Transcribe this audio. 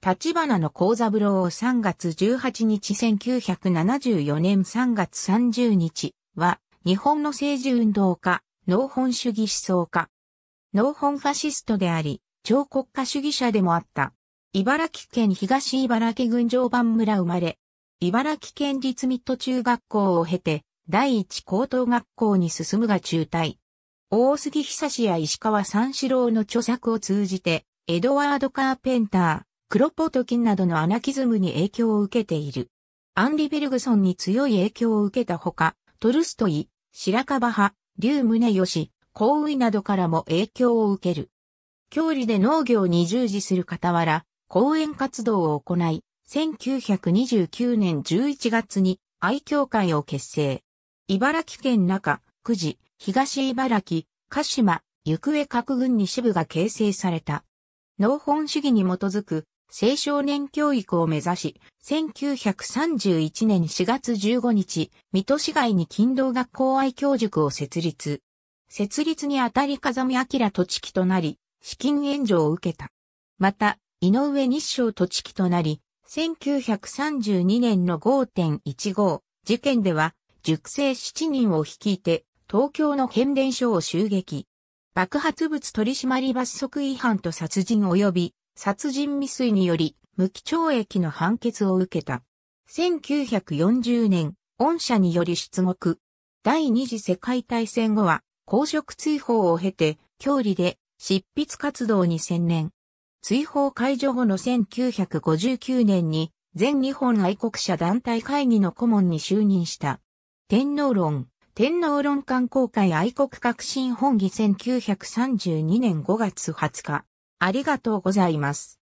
立花の幸三郎を3月18日1974年3月30日は、日本の政治運動家、農本主義思想家。農本ファシストであり、超国家主義者でもあった。茨城県東茨城郡上番村生まれ。茨城県立ミッ中学校を経て、第一高等学校に進むが中退。大杉久志や石川三四郎の著作を通じて、エドワード・カーペンター、クロポトキンなどのアナキズムに影響を受けている。アンリ・ベルグソンに強い影響を受けたほか、トルストイ、白樺派、竜宗義、幸運などからも影響を受ける。郷里で農業に従事する傍ら、講演活動を行い、1929年11月に愛協会を結成。茨城県中、久慈、東茨城、鹿島、行方各軍に支部が形成された。農本主義に基づく青少年教育を目指し、1931年4月15日、水戸市街に勤労学校愛教塾を設立。設立にあたり風見明土地となり、資金援助を受けた。また、井上日照土地となり、1932年の5.15事件では、塾生7人を率いて、東京の変電所を襲撃。爆発物取締罰則違反と殺人及び殺人未遂により無期懲役の判決を受けた。1940年、恩赦により出国。第二次世界大戦後は公職追放を経て、郷里で執筆活動に専念。追放解除後の1959年に全日本愛国者団体会議の顧問に就任した。天皇論、天皇論観公会愛国革新本議1932年5月20日。ありがとうございます。